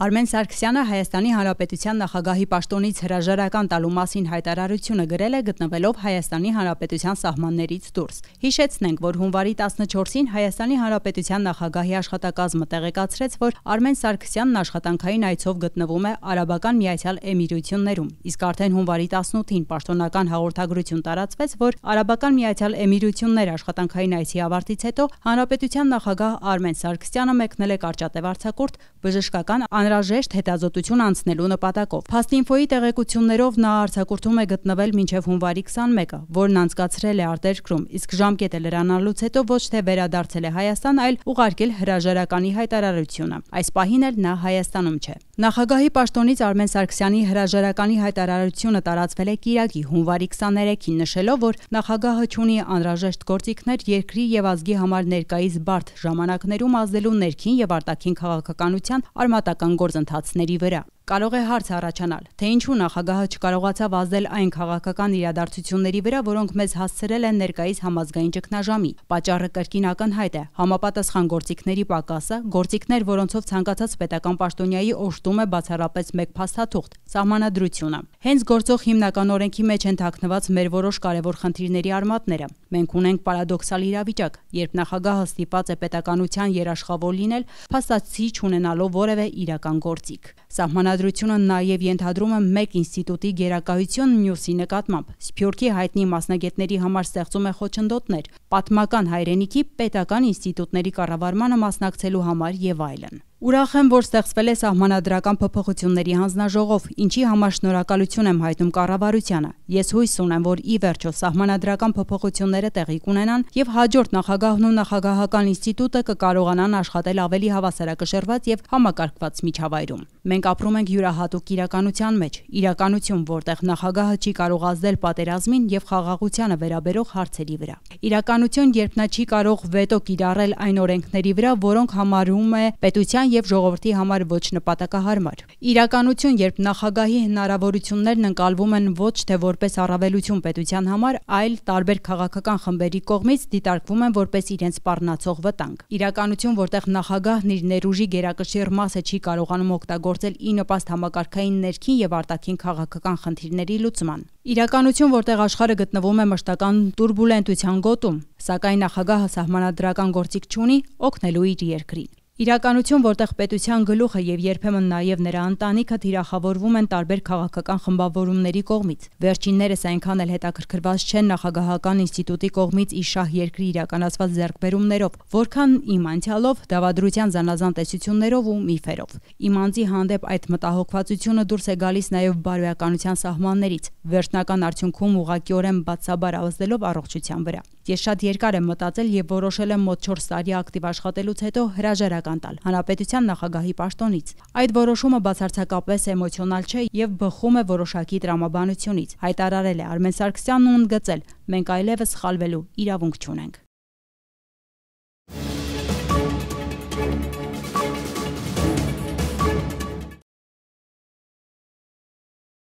Արմեն Սարգսյանը Հայաստանի Հանրապետության նախագահի պաշտոնից հրաժարական տալու մասին հայտարարությունը գրել է գտնվելով Հայաստանի Հանրապետության սահմաններից դուրս։ Հիշեցնենք, որ հունվարի 14-ին Հայաստանի Հանրապետության նախագահի աշխատակազմը տեղեկացրեց, որ Արմեն Սարգսյանն աշխատանքային այցով գտնվում է Արաբական Միացյալ Էմիրություններում, իսկ արդեն հունվարի 18-ին պաշտոնական հաղորդագրություն տարածվեց, որ Արաբական Միացյալ Էմիրություններ աշխատանքային այցի ավարտից հետո Հանրապետության նախագահ Արմեն Սարգսյանը մեկնել է կարճատև արձակուրդ բժշկական անհրաժեշտ հետազոտություն անցնելու նպատակով։ Փաստինֆոյի տեղեկություններով նա արձակուրդում է գտնվել մինչև հունվարի 21-ը, որն անցկացրել է արտերկրում, իսկ ժամկետը լրանալուց հետո ոչ թե վերադարձել է Հայաստան, այլ ուղարկել հրաժարականի հայտարարությունը։ Այս պահին էլ նա Հայաստանում չէ։ Նախագահի պաշտոնից Արմեն Սարգսյանի հրաժարականի հայտարարությունը տարածվել է Կիրակի հունվարի 23-ին նշելով, որ նախագահը ճունի անհրաժեշտ գործիքներ երկրի եւ ազգի համար ներկայիս բարդ ժամանակներում ազդելու ներքին եւ արտաքին քաղաքականության արմատական գործընթացների վրա։ Կարող է հարց առաջանալ, թե ինչու նախագահը չկարողացավ ազդել այն քաղաքական իրադարձությունների վրա, որոնք մեզ հասցրել են ներկայիս համազգային ճգնաժամի։ Պաճառը կրկին ակնհայտ է՝ համապատասխան գործիքների պակասը, գործիքներ, որոնցով ցանկացած պետական պաշտոնյայի օժտում է բացառապես մեկ փաստաթուղթ՝ սահմանադրությունը։ Հենց գործող հիմնական օրենքի մեջ են թաքնված մեր որոշ կարևոր խնդիրների արմատները։ Մենք ունենք պարադոքսալ իրավիճակ, երբ նախագահը ստիպած է պետականության երաշխավոր լինել, փաստացի չունենալով որևէ իրական գործիք։ Սահմանադրությունը Բացատրությունը նաև ենթադրում է մեկ ինստիտուտի գերակայություն մյուսի նկատմամբ։ Սփյուռքի հայտնի մասնագետների համար ստեղծում է խոչընդոտներ՝ պատմական հայրենիքի պետական ինստիտուտների կառավարմանը մասնակցելու համար եւ այլն։ Ուրախ եմ, որ ստեղծվել է սահմանադրական փոփոխությունների հանձնաժողով, ինչի համաշնորհակալություն եմ հայտնում կառավարությանը։ Ես հույս ունեմ, որ ի վերջո սահմանադրական փոփոխությունները տեղի կունենան եւ հաջորդ նախագահն ու նախագահական ինստիտուտը կկարողանան աշխատել ավելի հավասարակշռված եւ համակարգված միջավայրում։ Մենք ապրում ենք յուրահատուկ իրականության մեջ, իրականություն, որտեղ նախագահը չի կարող ազդել պատերազմին եւ խաղաղությանը վերաբերող հարցերի վրա իրականություն, երբ նա չի կարող վետո կիրառել այն օրենքների վրա, որոնք համարում է պետության եւ ժողովրդի համար ոչ նպատակահարմար։ Իրականություն, երբ նախագահի հնարավորություններն ընկալվում են ոչ թե որպես առավելություն պետության համար, այլ տարբեր քաղաքական խմբերի կողմից դիտարկվում են որպես իրենց սպառնացող վտանգ։ Իրականություն, որտեղ նախագահն իր ներուժի գերակշիռ մասը չի կարողանում օգտագործել ի նպաստ համակարգային ներքին եւ արտաքին քաղաքական խնդիրների լուծման։ Իրականություն, որտեղ աշխարհը գտնվում է մշտական տուրբուլենտության գոտում, սակայն նախագահը սահմանադրական գործիք չունի օգնելու իր երկրին։ Իրականություն, որտեղ պետության գլուխը եւ երբեմն նաեւ նրա ընտանիքը թիրախավորվում են տարբեր քաղաքական խմբավորումների կողմից։ Վերջիններս այնքան էլ հետաքրքրված չեն նախագահական ինստիտուտի կողմից իր շահ երկրի իրականացված ձեռքբերումներով, որքան իմ անցյալով, դավադրության զանազան տեսություններով ու միֆերով։ Իմ անձի հանդեպ այդ մտահոգվածությունը դուրս է գալիս նաեւ բարոյականության սահմաններից, վերջնական արդյունքում ուղղակիորեն բացաբար ազդելով առողջության վրա։ Ես շատ երկար եմ մտածել եւ որոշել եմ մոտ 4 տարի ակտիվ աշխատելուց հետո հրաժարական վկան տալ հանրապետության նախագահի պաշտոնից։ Այդ որոշումը բացարձակապես էմոցիոնալ չէ եւ բխում է որոշակի տրամաբանությունից, հայտարարել է Արմեն Սարգսյանն ու ընդգծել. մենք այլևս սխալվելու իրավունք չունենք։